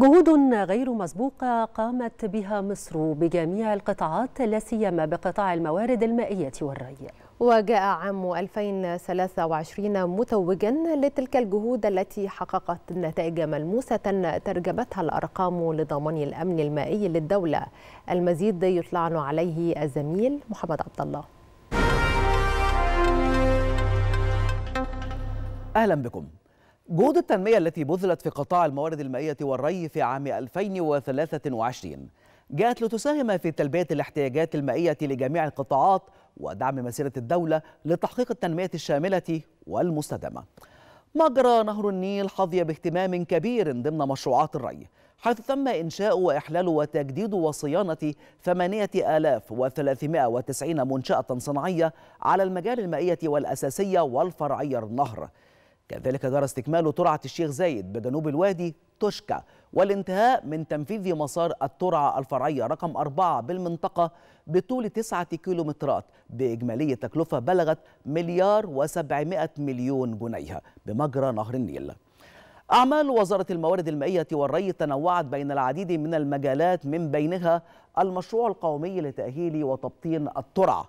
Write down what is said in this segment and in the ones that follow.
جهود غير مسبوقة قامت بها مصر بجميع القطاعات لا سيما بقطاع الموارد المائية والري وجاء عام 2023 متوجا لتلك الجهود التي حققت نتائج ملموسة ترجمتها الأرقام لضمان الأمن المائي للدولة المزيد يطلعن عليه الزميل محمد عبد الله أهلا بكم جهود التنمية التي بذلت في قطاع الموارد المائية والري في عام 2023 جاءت لتساهم في تلبية الاحتياجات المائية لجميع القطاعات ودعم مسيرة الدولة لتحقيق التنمية الشاملة والمستدامة مجرى نهر النيل حظي باهتمام كبير ضمن مشروعات الري حيث تم إنشاء وإحلال وتجديد وصيانة 8390 منشأة صناعية على المجال المائية والأساسية والفرعية النهر كذلك جرى استكمال ترعة الشيخ زايد بجنوب الوادي توشكا والانتهاء من تنفيذ مسار الترعة الفرعية رقم أربعة بالمنطقة بطول تسعة كيلومترات بإجمالية تكلفة بلغت مليار وسبعمائة مليون جنيه بمجرى نهر النيل أعمال وزارة الموارد المائية والري تنوعت بين العديد من المجالات من بينها المشروع القومي لتأهيل وتبطين الترعة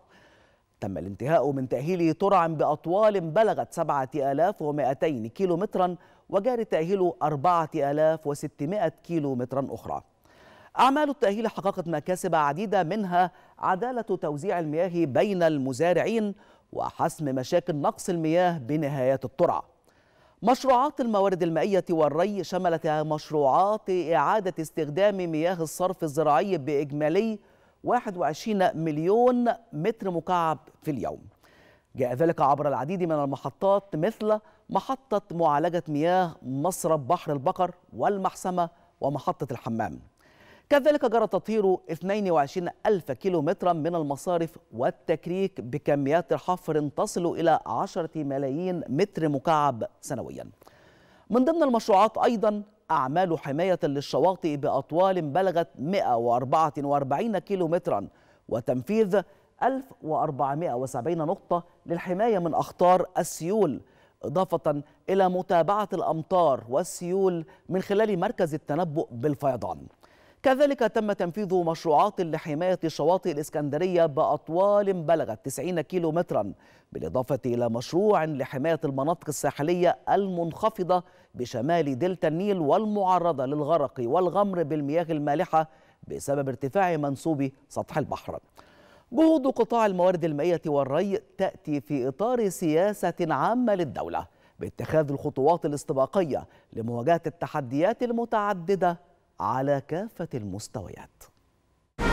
تم الانتهاء من تأهيل ترع بأطوال بلغت 7200 كيلو مترا وجاري تأهيل 4600 كيلو مترا أخرى أعمال التأهيل حققت مكاسب عديدة منها عدالة توزيع المياه بين المزارعين وحسم مشاكل نقص المياه بنهايات الترع مشروعات الموارد المائية والري شملت مشروعات إعادة استخدام مياه الصرف الزراعي بإجمالي 21 مليون متر مكعب في اليوم جاء ذلك عبر العديد من المحطات مثل محطة معالجة مياه مصرف بحر البقر والمحسمة ومحطة الحمام كذلك جرى تطهير 22 ألف مترا من المصارف والتكريك بكميات حفر تصل إلى 10 ملايين متر مكعب سنويا من ضمن المشروعات أيضا أعمال حماية للشواطئ بأطوال بلغت 144 كيلومترا وتنفيذ 1470 نقطة للحماية من أخطار السيول إضافة إلى متابعة الأمطار والسيول من خلال مركز التنبؤ بالفيضان كذلك تم تنفيذ مشروعات لحماية شواطئ الإسكندرية بأطوال بلغت 90 كيلو مترا بالإضافة إلى مشروع لحماية المناطق الساحلية المنخفضة بشمال دلتا النيل والمعرضة للغرق والغمر بالمياه المالحة بسبب ارتفاع منسوب سطح البحر جهود قطاع الموارد المائية والري تأتي في إطار سياسة عامة للدولة باتخاذ الخطوات الاستباقية لمواجهة التحديات المتعددة على كافة المستويات